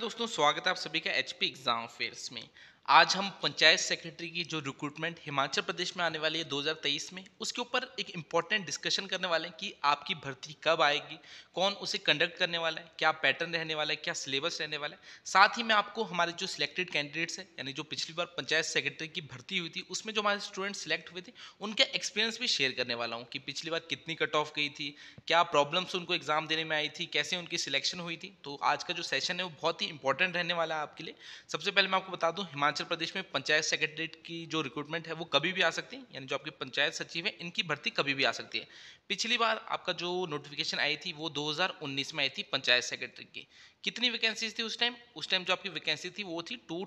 दोस्तों स्वागत है आप सभी का एचपी एग्ज़ाम अफेयर्स में आज हम पंचायत सेक्रेटरी की जो रिक्रूटमेंट हिमाचल प्रदेश में आने वाली है 2023 में उसके ऊपर एक इम्पॉर्टेंट डिस्कशन करने वाले हैं कि आपकी भर्ती कब आएगी कौन उसे कंडक्ट करने वाला है क्या पैटर्न रहने वाला है क्या सिलेबस रहने वाला है साथ ही मैं आपको हमारे जो सिलेक्टेड कैंडिडेट्स हैं यानी जो पिछली बार पंचायत सेक्रेटरी की भर्ती हुई थी उसमें जो हमारे स्टूडेंट सेलेक्ट हुए थे उनका एक्सपीरियंस भी शेयर करने वाला हूँ कि पिछली बार कितनी कट ऑफ गई थी क्या प्रॉब्लम्स उनको एग्जाम देने में आई थी कैसे उनकी सिलेक्शन हुई थी तो आज का जो सेशन है वो बहुत ही इंपॉर्टेंट रहने वाला है आपके लिए सबसे पहले मैं आपको बता दूँ हिमाचल पूर्वांचल प्रदेश में पंचायत सेक्रेटरीट की जो रिक्रूटमेंट है वो कभी भी आ सकती है यानी जो आपके पंचायत सचिव है इनकी भर्ती कभी भी आ सकती है पिछली बार आपका जो नोटिफिकेशन आई थी वो 2019 में आई थी पंचायत सेक्रेटरी की कितनी वैकेंसीज थी उस टाइम उस टाइम जो आपकी वैकेंसी थी वो थी टू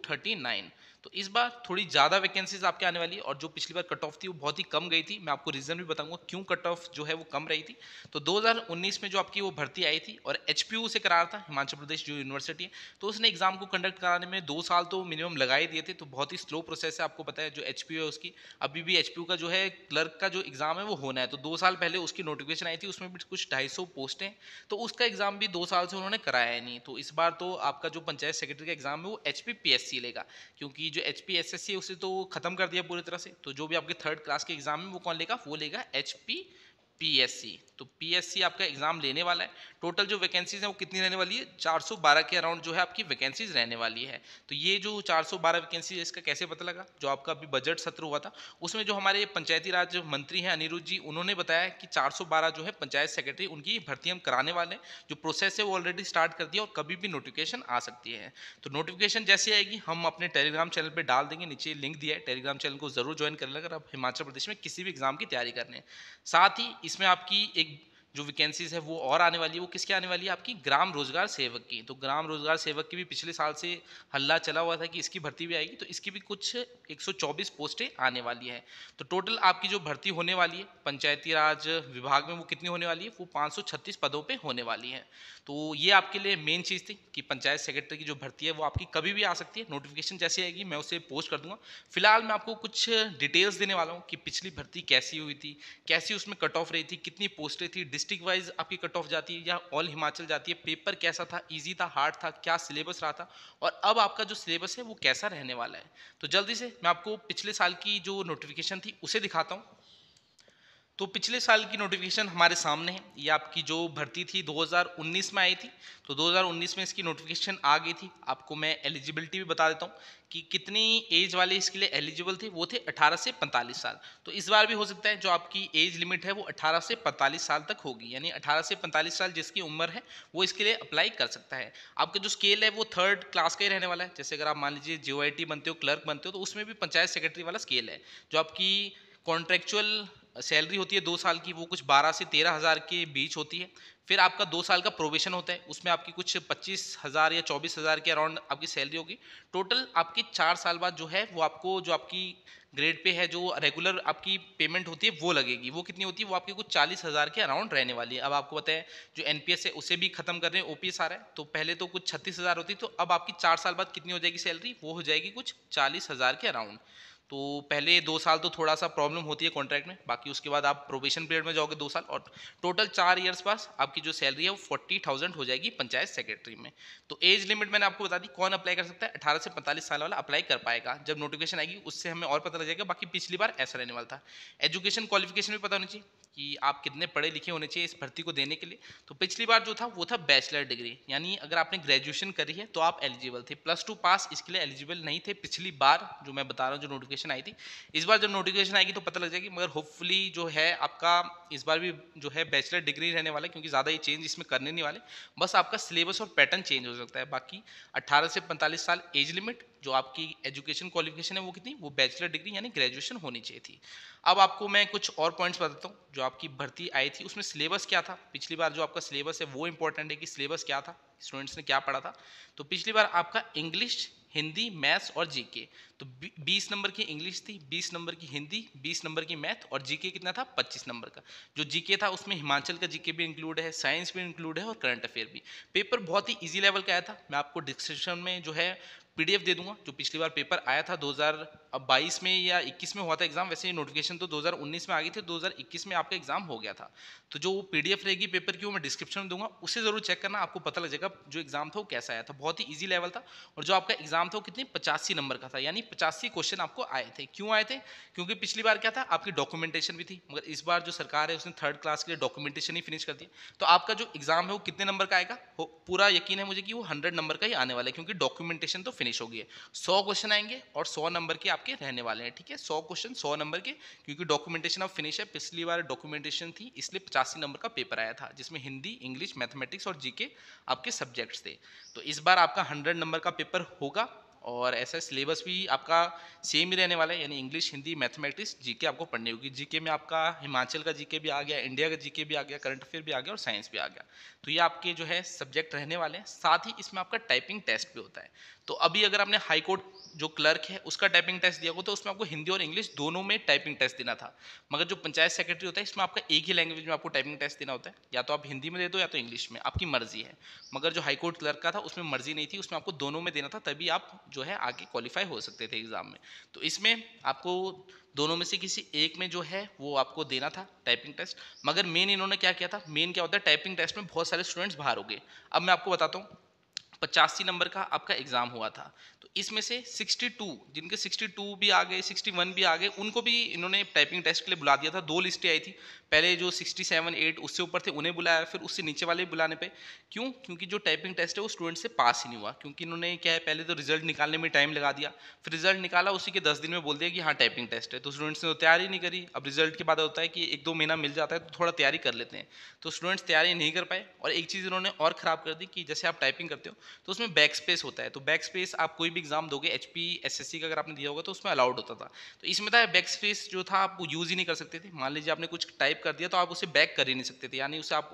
तो इस बार थोड़ी ज़्यादा वैकेंसीज आपके आने वाली है और जो पिछली बार कट ऑफ थी वो बहुत ही कम गई थी मैं आपको रीज़न भी बताऊंगा क्यों कट ऑफ जो है वो कम रही थी तो 2019 में जो आपकी वो भर्ती आई थी और एच से कराया था हिमाचल प्रदेश जो यूनिवर्सिटी है तो उसने एग्जाम को कंडक्ट कराने में दो साल तो मिनिमम लगा ही दिए थे तो बहुत ही स्लो प्रोसेस है आपको पता है जो एच है उसकी अभी भी एच का जो है क्लर्क का जो एग्जाम है वो होना है तो दो साल पहले उसकी नोटिफिकेशन आई थी उसमें भी कुछ ढाई पोस्टें तो उसका एग्जाम भी दो साल से उन्होंने कराया नहीं तो इस बार तो आपका जो पंचायत सेक्रेटरी का एग्जाम है वो एच लेगा क्योंकि जो H P S S C उसे तो ख़त्म कर दिया पूरी तरह से तो जो भी आपके थर्ड क्लास के एग्जाम है वो कौन लेगा वो लेगा एच पी पीएससी तो पीएससी आपका एग्जाम लेने वाला है टोटल जो वैकेंसीज हैं वो कितनी रहने वाली है 412 के अराउंड जो है आपकी वैकेंसीज रहने वाली है तो ये जो 412 वैकेंसी है इसका कैसे पता लगा जो आपका अभी बजट सत्र हुआ था उसमें जो हमारे पंचायती राज मंत्री हैं अनिरुद्ध जी उन्होंने बताया कि चार जो है पंचायत सेक्रेटरी उनकी भर्ती हम कराने वाले हैं जो प्रोसेस है वो ऑलरेडी स्टार्ट कर दिया और कभी भी नोटिफिकेशन आ सकती है तो नोटिफिकेशन जैसे आएगी हम अपने टेलीग्राम चैनल पर डाल देंगे नीचे लिंक दिया है टेलीग्राम चैनल को जरूर ज्वाइन कर लेगा आप हिमाचल प्रदेश में किसी भी एग्जाम की तैयारी कर रहे हैं साथ ही इसमें आपकी एक जो वैकेंसीज है वो और आने वाली है वो किसके आने वाली है आपकी ग्राम रोजगार सेवक की तो ग्राम रोजगार सेवक की भी पिछले साल से हल्ला चला हुआ था कि इसकी भर्ती भी आएगी तो इसकी भी कुछ 124 पोस्टें आने वाली है तो टोटल आपकी जो भर्ती होने वाली है पंचायती राज विभाग में वो कितनी होने वाली है वो पाँच पदों पर होने वाली है तो ये आपके लिए मेन चीज़ थी कि पंचायत सेक्रेटरी की जो भर्ती है वो आपकी कभी भी आ सकती है नोटिफिकेशन जैसे आएगी मैं उसे पोस्ट कर दूंगा फिलहाल मैं आपको कुछ डिटेल्स देने वाला हूँ कि पिछली भर्ती कैसी हुई थी कैसी उसमें कट ऑफ रही थी कितनी पोस्टें थी डिस्ट्रिक्ट वाइज आपकी कट ऑफ जाती है या ऑल हिमाचल जाती है पेपर कैसा था इजी था हार्ड था क्या सिलेबस रहा था और अब आपका जो सिलेबस है वो कैसा रहने वाला है तो जल्दी से मैं आपको पिछले साल की जो नोटिफिकेशन थी उसे दिखाता हूँ तो पिछले साल की नोटिफिकेशन हमारे सामने है ये आपकी जो भर्ती थी 2019 में आई थी तो 2019 में इसकी नोटिफिकेशन आ गई थी आपको मैं एलिजिबिलिटी भी बता देता हूँ कि कितनी एज वाले इसके लिए एलिजिबल थे वो थे 18 से 45 साल तो इस बार भी हो सकता है जो आपकी एज लिमिट है वो 18 से 45 साल तक होगी यानी 18 से 45 साल जिसकी उम्र है वो इसके लिए अप्लाई कर सकता है आपका जो स्केल है वो थर्ड क्लास का ही रहने वाला है जैसे अगर आप मान लीजिए जे बनते हो क्लर्क बनते हो तो उसमें भी पंचायत सेक्रेटरी वाला स्केल है जो आपकी कॉन्ट्रेक्चुअल सैलरी होती है दो साल की वो कुछ बारह से तेरह हज़ार के बीच होती है फिर आपका दो साल का प्रोवेशन होता है उसमें आपकी कुछ पच्चीस हज़ार या चौबीस हज़ार के अराउंड आपकी सैलरी होगी टोटल आपकी चार साल बाद जो है वो आपको जो आपकी ग्रेड पे है जो रेगुलर आपकी पेमेंट होती है वो लगेगी वो कितनी होती है वो आपकी कुछ चालीस हज़ार के अराउंड रहने वाली है अब आपको पता है जो एन है उसे भी खत्म कर रहे हैं ओ आ रहा है तो पहले तो कुछ छत्तीस हज़ार होती तो अब आपकी चार साल बाद कितनी हो जाएगी सैलरी वो हो जाएगी कुछ चालीस हज़ार के अराउंड तो पहले दो साल तो थोड़ा सा प्रॉब्लम होती है कॉन्ट्रैक्ट में बाकी उसके बाद आप प्रोबेशन पीरियड में जाओगे दो साल और टोटल चार ईयर्स पास आपकी जो सैलरी है वो फोर्टी थाउजेंड हो जाएगी पंचायत सेक्रेटरी में तो एज लिमिट मैंने आपको बता दी कौन अप्लाई कर सकता है अठारह से पैंतालीस साल वाला अप्लाई कर पाएगा जब नोटिफिकेशन आएगी उससे हमें और पता लग जाएगा बाकी पिछली बार ऐसा रहने वाला था एजुकेशन क्वालिफिकेशन भी पता होनी चाहिए कि आप कितने पढ़े लिखे होने चाहिए इस भर्ती को देने के लिए तो पिछली बार जो था वो था बैचलर डिग्री यानी अगर आपने ग्रेजुएशन करी है तो आप एलिजिबल थे प्लस टू पास इसके लिए एलिजिबल नहीं थे पिछली बार जो मैं बता रहा हूँ जो नोटिफिकेशन आई थी इस बार जब नोटिफिकेशन आएगी तो पता लग जाएगी मगर होपफुली जो है आपका इस बार भी जो है बैचलर डिग्री रहने वाला है क्योंकि ज़्यादा ये चेंज इसमें करने नहीं वाले बस आपका सिलेबस और पैटर्न चेंज हो सकता है बाकी अट्ठारह से पैंतालीस साल एज लिमिट जो आपकी एजुकेशन क्वालिफिकेशन है वो कितनी वो बैचलर डिग्री यानी ग्रेजुएशन होनी चाहिए थी अब आपको मैं कुछ और पॉइंट्स बताता हूँ जो आपकी भर्ती आई थी उसमें सिलेबस क्या था पिछली बार जो आपका सिलेबस है वो इंपॉर्टेंट है कि सिलेबस क्या था स्टूडेंट्स ने क्या पढ़ा था तो पिछली बार आपका इंग्लिश हिंदी मैथ्स और जीके तो 20 नंबर की इंग्लिश थी 20 नंबर की हिंदी 20 नंबर की मैथ और जीके कितना था 25 नंबर का जो जीके था उसमें हिमाचल का जीके भी इंक्लूड है साइंस भी इंक्लूड है और करंट अफेयर भी पेपर बहुत ही इजी लेवल का आया था मैं आपको डिस्क्रिप्शन में जो है पीडीएफ दे दूंगा जो पिछली बार पेपर आया था 2022 में या 21 में हुआ था एग्जाम वैसे ये नोटिफिकेशन तो 2019 में आ गई थी 2021 में आपका एग्जाम हो गया था तो जो पीडीएफ रहेगी पेपर की वो मैं डिस्क्रिप्शन में दूंगा उसे जरूर चेक करना आपको पता लग जाएगा जो एग्जाम था वो कैसा आया था बहुत ही ईजी लेवल था और जो आपका एग्जाम था वो कितनी पचासी नंबर का था यानी पचासी क्वेश्चन आपको आए थे क्यों आए थे क्योंकि पिछली बार क्या था आपकी डॉक्यूमेंटेशन भी थी मगर इस बार जो सरकार है उसने थर्ड क्लास के लिए डॉक्यूमेंटेशन ही फिनिश कर दी तो आपका जो एग्जाम है वो कितने नंबर का आएगा हो पूरा यकीन है मुझे कि वो हंड्रेड नंबर का ही आने वाला है क्योंकि डॉक्यूमेंटेशन तो फिनिश हो गई है सौ क्वेश्चन आएंगे और सौ नंबर के आपके रहने वाले हैं ठीक है सौ क्वेश्चन सौ नंबर के क्योंकि डॉक्यूमेंटेशन अब फिनिश है पिछली बार डॉक्यूमेंटेशन थी इसलिए पचासी नंबर का पेपर आया था जिसमें हिंदी इंग्लिश मैथमेटिक्स और जीके आपके सब्जेक्ट्स थे तो इस बार आपका हंड्रेड नंबर का पेपर होगा और ऐसा सिलेबस भी आपका सेम ही रहने वाला है यानी इंग्लिश हिंदी मैथमेटिक्स जीके आपको पढ़नी होगी जीके में आपका हिमाचल का जीके भी आ गया इंडिया का जीके भी आ गया करंट अफेयर भी आ गया और साइंस भी आ गया तो ये आपके जो है सब्जेक्ट रहने वाले हैं साथ ही इसमें आपका टाइपिंग टेस्ट भी होता है तो अभी अगर आपने हाई कोर्ट जो क्लर्क है उसका टाइपिंग टेस्ट दिया हो तो उसमें आपको हिंदी और इंग्लिश दोनों में टाइपिंग टेस्ट देना था मगर जो पंचायत सेक्रेटरी होता है इसमें आपका एक ही लैंग्वेज में आपको टाइपिंग टेस्ट देना होता है या तो आप हिंदी में दे दो या तो इंग्लिश में आपकी मर्जी है मगर जो हाईकोर्ट क्लर्क का था उसमें मर्जी नहीं थी उसमें आपको दोनों में देना था तभी आप जो है आगे क्वालिफाई हो सकते थे एग्जाम में तो इसमें आपको दोनों में से किसी एक में जो है वो आपको देना था टाइपिंग टेस्ट मगर मेन इन्होंने क्या किया था मेन क्या होता है टाइपिंग टेस्ट में बहुत सारे स्टूडेंट्स बाहर हो गए अब मैं आपको बताता हूँ पचासी नंबर का आपका एग्ज़ाम हुआ था तो इसमें से 62 जिनके 62 भी आ गए 61 भी आ गए उनको भी इन्होंने टाइपिंग टेस्ट के लिए बुला दिया था दो लिस्टें आई थी पहले जो सिक्सटी सेवन एट उससे ऊपर थे उन्हें बुलाया फिर उससे नीचे वाले बुलाने पे क्यों क्योंकि जो टाइपिंग टेस्ट है वो स्टूडेंट से पास ही नहीं हुआ क्योंकि इन्होंने क्या है पहले तो रिजल्ट निकालने में टाइम लगा दिया फिर रिजल्ट निकाला उसी के दस दिन में बोल दिया कि हाँ टाइपिंग टेस्ट है तो स्टूडेंट्स ने तो तैयारी नहीं करी अब रिजल्ट के बाद होता है कि एक दो महीना मिल जाता है तो थोड़ा तैयारी कर लेते हैं तो स्टूडेंट्स तैयारी नहीं कर पाए और एक चीज़ इन्होंने और ख़राब कर दी कि जैसे आप टाइपिंग करते हो तो उसमें बैक स्पेस होता है तो बैक स्पेस आप कोई भी एग्जाम दोगे एच पी एस का अगर आपने दिया होगा तो उसमें अलाउड होता था तो इसमें था बैक स्पेस जो था आप यूज़ ही नहीं कर सकते थे मान लीजिए आपने कुछ टाइप कर दिया तो आप उसे बैक कर ही नहीं सकते थे यानी उसे आप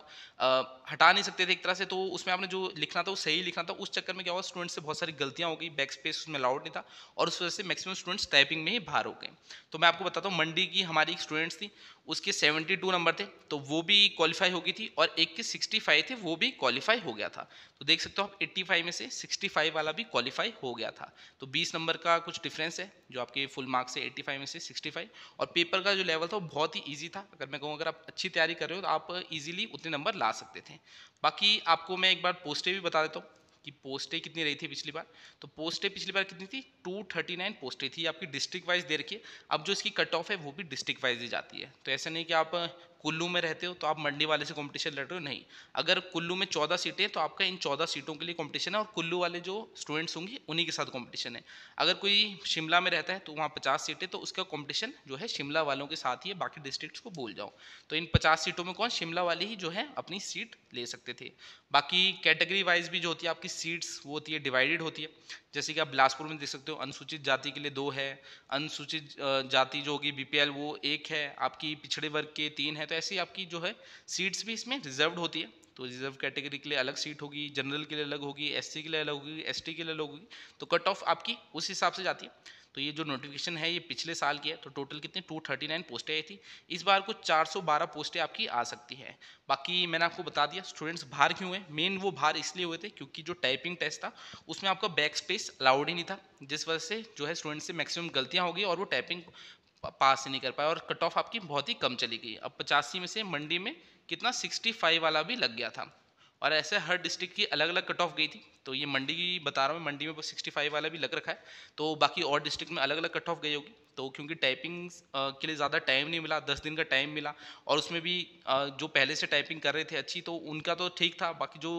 हटा नहीं सकते थे एक तरह से तो उसमें आपने जो लिखना था वो सही लिखना था उस चक्कर में क्या हुआ स्टूडेंट्स से बहुत सारी गलतियाँ हो गई बैक स्पेस उसमें अलाउड नहीं था और उस वजह से मैक्सिमम स्टूडेंट्स टाइपिंग में ही बाहर हो गए तो मैं आपको बताता हूँ मंडी की हमारी एक स्टूडेंट्स थी उसके 72 नंबर थे तो वो भी क्वालिफाई हो गई थी और एक के 65 थे वो भी क्वालिफाई हो गया था तो देख सकते हो आप 85 में से 65 वाला भी क्वालिफाई हो गया था तो 20 नंबर का कुछ डिफरेंस है जो आपके फुल मार्क्स है 85 में से 65 और पेपर का जो लेवल था वो बहुत ही ईजी था अगर मैं कहूँ अगर आप अच्छी तैयारी कर रहे हो तो आप ईजिली उतने नंबर ला सकते थे बाकी आपको मैं एक बार पोस्टें भी बता देता हूँ कि पोस्टें कितनी रही थी पिछली बार तो पोस्टें पिछली बार कितनी थी 239 पोस्टें थी आपकी डिस्ट्रिक्ट वाइज दे रखी है अब जो इसकी कट ऑफ है वो भी डिस्ट्रिक्ट वाइज ही जाती है तो ऐसा नहीं कि आप कुल्लू में रहते हो तो आप मंडी वाले से कंपटीशन लड़ रहे हो नहीं अगर कुल्लू में चौदह सीटें हैं तो आपका इन चौदह सीटों के लिए कंपटीशन है और कुल्लू वाले जो स्टूडेंट्स होंगे उन्हीं के साथ कंपटीशन है अगर कोई शिमला में रहता है तो वहाँ पचास सीटें तो उसका कॉम्पिटिशन जो है शिमला वालों के साथ ही है बाकी डिस्ट्रिक्ट को भूल जाओ तो इन पचास सीटों में कौन शिमला वाले ही जो है अपनी सीट ले सकते थे बाकी कैटेगरी वाइज भी जो होती है आपकी सीट्स वो होती है डिवाइडेड होती है जैसे कि आप बिलासपुर में देख सकते हो अनुसूचित जाति के लिए दो है अनुसूचित जाति जो होगी बी वो एक है आपकी पिछड़े वर्ग के तीन है तो ऐसी आपकी जो है सीट्स भी इसमें रिजर्व होती है तो रिजर्व कैटेगरी के लिए अलग सीट होगी जनरल के लिए अलग होगी एससी के लिए अलग होगी एसटी के लिए अलग होगी तो कट ऑफ आपकी उस हिसाब से जाती है तो ये जो नोटिफिकेशन है ये पिछले साल की है तो टोटल कितनी 239 पोस्टें आई थी इस बार सौ 412 पोस्टें आपकी आ सकती है बाकी मैंने आपको बता दिया स्टूडेंट्स बाहर क्यों हुए मेन वो बाहर इसलिए हुए थे क्योंकि जो टाइपिंग टेस्ट था उसमें आपका बैक स्पेस अलाउड ही नहीं था जिस वजह से जो है स्टूडेंट्स से मैक्सिमम गलतियाँ होगी और वो टाइपिंग पास ही नहीं कर पाए और कट ऑफ आपकी बहुत ही कम चली गई अब पचासी में से मंडी में कितना सिक्सटी वाला भी लग गया था और ऐसे हर डिस्ट्रिक्ट की अलग अलग कट ऑफ गई थी तो ये मंडी की बता रहा हूँ मंडी में सिक्सटी फाइव वाला भी लग रखा है तो बाकी और डिस्ट्रिक्ट में अलग अलग कट ऑफ गई होगी तो क्योंकि टाइपिंग के लिए ज़्यादा टाइम नहीं मिला दस दिन का टाइम मिला और उसमें भी जो पहले से टाइपिंग कर रहे थे अच्छी तो उनका तो ठीक था बाकी जो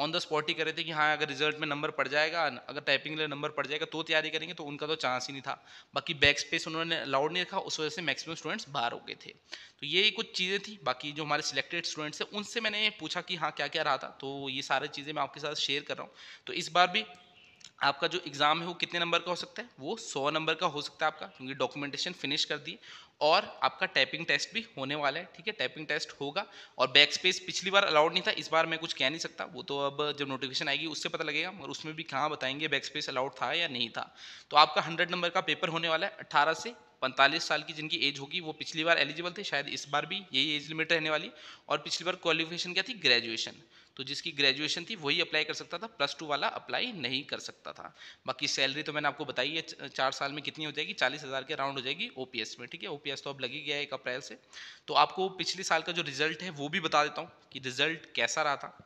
ऑन द स्पॉट ही कर रहे थे कि हाँ अगर रिजल्ट में नंबर पड़ जाएगा अगर टाइपिंग लिए नंबर पड़ जाएगा तो तैयारी करेंगे तो उनका तो चांस ही नहीं था बाकी बैक स्पेस उन्होंने अलाउड नहीं रखा उस वजह से मैक्सिमम स्टूडेंट्स बाहर हो गए थे तो ये कुछ चीज़ें थी बाकी जो हमारे सिलेक्टेड स्टूडेंट्स थे उनसे मैंने पूछा कि हाँ क्या क्या रहा था तो ये सारी चीज़ें मैं आपके साथ शेयर कर रहा हूँ तो इस बार भी आपका जो एग्ज़ाम है वो कितने नंबर का हो सकता है वो सौ नंबर का हो सकता है आपका क्योंकि डॉक्यूमेंटेशन फिनिश कर दी और आपका टैपिंग टेस्ट भी होने वाला है ठीक है टैपिंग टेस्ट होगा और बैक स्पेस पिछली बार अलाउड नहीं था इस बार मैं कुछ कह नहीं सकता वो तो अब जब नोटिफिकेशन आएगी उससे पता लगेगा और उसमें भी कहाँ बताएंगे बैक स्पेस अलाउड था या नहीं था तो आपका हंड्रेड नंबर का पेपर होने वाला है अट्ठारह से पैंतालीस साल की जिनकी एज होगी वो पिछली बार एलिजिबल थे शायद इस बार भी यही एज लिमिट रहने वाली और पिछली बार क्वालिफिकेशन क्या थी ग्रेजुएशन तो जिसकी ग्रेजुएशन थी वही अप्लाई कर सकता था प्लस टू वाला अप्लाई नहीं कर सकता था बाकी सैलरी तो मैंने आपको बताई है चार साल में कितनी हो जाएगी चालीस हज़ार के अराउंड हो जाएगी ओ में ठीक है ओ तो अब लगी गया है एक अप्रैल से तो आपको पिछले साल का जो रिजल्ट है वो भी बता देता हूँ कि रिजल्ट कैसा रहा था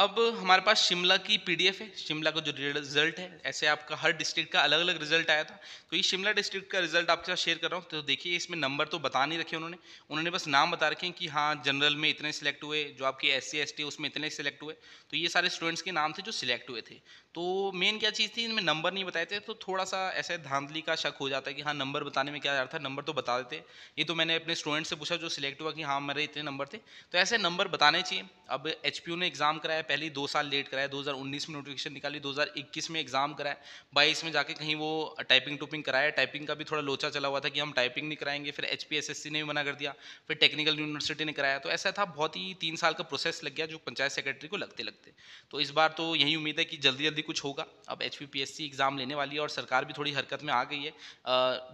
अब हमारे पास शिमला की पीडीएफ है शिमला का जो रिजल्ट है ऐसे आपका हर डिस्ट्रिक्ट का अलग अलग रिजल्ट आया था तो ये शिमला डिस्ट्रिक्ट का रिजल्ट आपके साथ शेयर कर रहा हूँ तो देखिए इसमें नंबर तो बता नहीं रखे उन्होंने उन्होंने बस नाम बता रखे हैं कि हाँ जनरल में इतने सिलेक्ट हुए जो आपके एस सी एस टी उसमें इतने सिलेक्ट हुए तो ये सारे स्टूडेंट्स के नाम थे जो सिलेक्ट हुए थे तो मेन क्या चीज़ थी इनमें नंबर नहीं बताए थे तो थोड़ा सा ऐसे धांधली का शक हो जाता है कि हाँ नंबर बताने में क्या जा रहा था नंबर तो बता देते ये तो मैंने अपने स्टूडेंट से पूछा जो सिलेक्ट हुआ कि हाँ मेरे इतने नंबर थे तो ऐसे नंबर बताने चाहिए अब एच ने एग्ज़ाम कराया कराया पहले दो साल लेट कराया 2019 में नोटिफिकेशन निकाली 2021 में एग्ज़ाम कराया बाईस में जाके कहीं वो टाइपिंग टूपिंग कराया टाइपिंग का भी थोड़ा लोचा चला हुआ था कि हम टाइपिंग नहीं कराएंगे फिर एच ने भी मना कर दिया फिर टेक्निकल यूनिवर्सिटी ने कराया तो ऐसा था बहुत ही तीन साल का प्रोसेस लग गया जो पंचायत सेक्रेटरी को लगते लगते तो इस बार तो यही उम्मीद है कि जल्दी जल्दी कुछ होगा अब एच एग्ज़ाम लेने वाली है और सरकार भी थोड़ी हरकत में आ गई है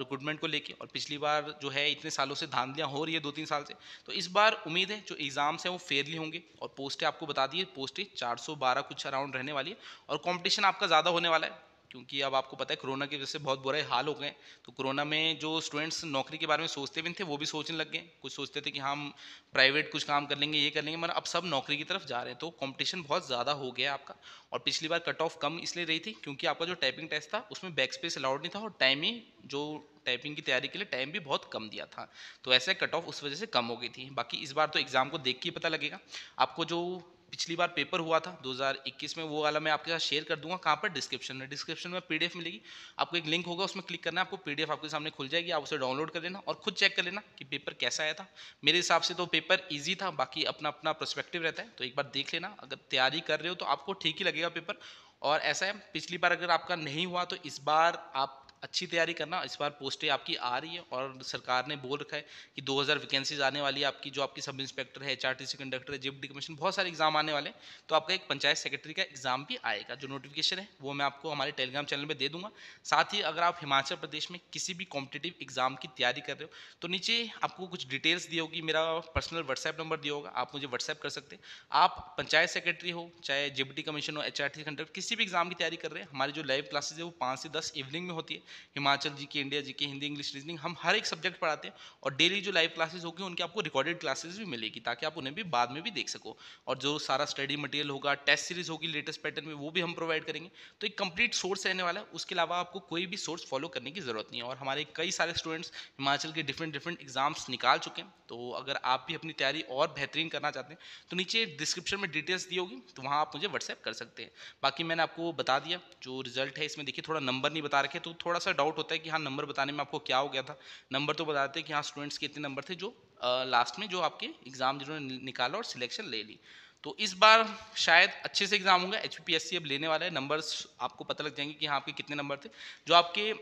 रिक्रूटमेंट को लेकर और पिछली बार जो है इतने सालों से धांधलियाँ हो रही है दो तीन साल से तो इस बार उम्मीद है जो एग्ज़ाम्स हैं वो फेयरली होंगे और पोस्टें आपको बता दिए पोस्ट पोस्टें चार कुछ अराउंड रहने वाली है और कंपटीशन आपका ज़्यादा होने वाला है क्योंकि अब आपको पता है कोरोना की वजह से बहुत बुरे हाल हो गए तो कोरोना में जो स्टूडेंट्स नौकरी के बारे में सोचते भी थे वो भी सोचने लग गए कुछ सोचते थे कि हाँ, हम प्राइवेट कुछ काम कर लेंगे ये कर लेंगे मगर अब सब नौकरी की तरफ जा रहे हैं तो कंपटीशन बहुत ज़्यादा हो गया आपका और पिछली बार कट ऑफ कम इसलिए रही थी क्योंकि आपका जो टाइपिंग टेस्ट था उसमें बैक स्पेस अलाउड नहीं था और टाइम ही जो टाइपिंग की तैयारी के लिए टाइम भी बहुत कम दिया था तो ऐसे कट ऑफ उस वजह से कम हो गई थी बाकी इस बार तो एग्ज़ाम को देख के ही पता लगेगा आपको जो पिछली बार पेपर हुआ था 2021 में वो वाला मैं आपके साथ शेयर कर दूंगा कहाँ पर डिस्क्रिप्शन में डिस्क्रिप्शन में पीडीएफ मिलेगी आपको एक लिंक होगा उसमें क्लिक करना है आपको पीडीएफ आपके सामने खुल जाएगी आप उसे डाउनलोड कर लेना और खुद चेक कर लेना कि पेपर कैसा आया था मेरे हिसाब से तो पेपर ईजी था बाकी अपना अपना परस्पेक्टिव रहता है तो एक बार देख लेना अगर तैयारी कर रहे हो तो आपको ठीक ही लगेगा पेपर और ऐसा है पिछली बार अगर आपका नहीं हुआ तो इस बार आप अच्छी तैयारी करना इस बार पोस्टें आपकी आ रही है और सरकार ने बोल रखा है कि 2000 वैकेंसीज आने वाली है आपकी जो आपकी सब इंस्पेक्टर है H R T C conductor है जिप डी कमीशन बहुत सारे एग्जाम आने वाले हैं तो आपका एक पंचायत सेक्रेटरी का एग्जाम भी आएगा जो नोटिफिकेशन है वो मैं आपको हमारे टेलीग्राम चैनल में दे दूंगा साथ ही अगर आप हिमाचल प्रदेश में किसी भी कॉम्पिटेटिव एग्जाम की तैयारी कर रहे हो तो नीचे आपको कुछ डिटेल्स दी होगी मेरा पर्सनल व्हाट्सएप नंबर दिया होगा आप मुझे व्हाट्सएप कर सकते हैं आप पंचायत सेक्रेटरी हो चाहे जिप कमीशन हो एच कंडक्टर किसी भी एग्जाम की तैयारी कर रहे हैं हमारी जो लाइव क्लासेज है वो पाँच से दस इवनिंग में होती है हिमाचल जी के इंडिया जी के हिंदी इंग्लिश रीजनिंग हम हर एक सब्जेक्ट पढ़ाते हैं और डेली जो लाइव क्लासेस होगी उनकी आपको रिकॉर्डेड क्लासेस भी मिलेगी ताकि आप उन्हें भी बाद में भी देख सको और जो सारा स्टडी मटेरियल होगा टेस्ट सीरीज होगी लेटेस्ट पैटर्न में वो भी हम प्रोवाइड करेंगे तो एक कंप्लीट सोर्स रहने वाला है उसके अलावा आपको कोई भी सोर्स फॉलो करने की ज़रूरत नहीं है और हमारे कई सारे स्टूडेंट्स हिमाचल के डिफरेंट डिफरेंट एग्जाम्स निकाल चुके हैं तो अगर आप भी अपनी तैयारी और बेहतरीन करना चाहते हैं तो नीचे डिस्क्रिप्शन में डिटेल्स दी होगी तो वहाँ आप मुझे व्हाट्सएप कर सकते हैं बाकी मैंने आपको बता दिया जो रिजल्ट है इसमें देखिए थोड़ा नंबर नहीं बता रखे तो थोड़ा थोड़ा सा डाउट होता है कि हाँ नंबर बताने में आपको क्या हो गया था नंबर तो बताते हैं कि हाँ स्टूडेंट्स के इतने नंबर थे जो लास्ट में जो आपके एग्ज़ाम जिन्होंने निकाला और सिलेक्शन ले ली तो इस बार शायद अच्छे से एग्ज़ाम होगा एच अब लेने वाला है नंबर्स आपको पता लग जाएंगे कि हाँ आपके कितने नंबर थे जो आपके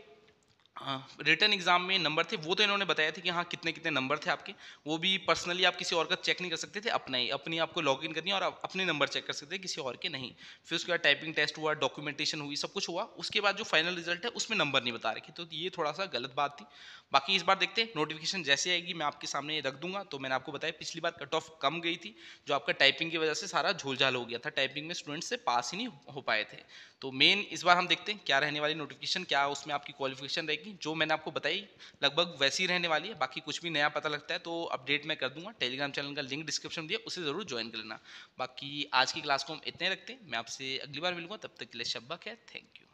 रिटर्न हाँ, एग्ज़ाम में नंबर थे वो तो इन्होंने बताया थे कि हाँ कितने कितने नंबर थे आपके वो भी पर्सनली आप किसी और का चेक नहीं कर सकते थे अपना ही अपनी आपको लॉग इन करनी और आप अपने नंबर चेक कर सकते थे किसी और के नहीं फिर उसके बाद टाइपिंग टेस्ट हुआ डॉक्यूमेंटेशन हुई सब कुछ हुआ उसके बाद जो फाइनल रिजल्ट है उसमें नंबर नहीं बता रखे तो ये थोड़ा सा गलत बात थी बाकी इस बार देखते हैं नोटिफिकेशन जैसे आएगी मैं आपके सामने रख दूंगा तो मैंने आपको बताया पिछली बार कट ऑफ कम गई थी जो आपका टाइपिंग की वजह से सारा झोलझाल हो गया था टाइपिंग में स्टूडेंट्स से पास ही नहीं हो पाए थे तो मेन इस बार हम देखते हैं क्या रहने वाली नोटिफिकेशन क्या उसमें आपकी क्वालिफिकेशन रहेगी रहेगी जो मैंने आपको बताई लगभग वैसी रहने वाली है बाकी कुछ भी नया पता लगता है तो अपडेट मैं कर दूंगा टेलीग्राम चैनल का लिंक डिस्क्रिप्शन दिया उसे ज़रूर ज्वाइन कर लेना बाकी आज की क्लास को हम इतने रखते हैं मैं आपसे अगली बार मिलूंगा तब तक के लिए शब्बा है थैंक यू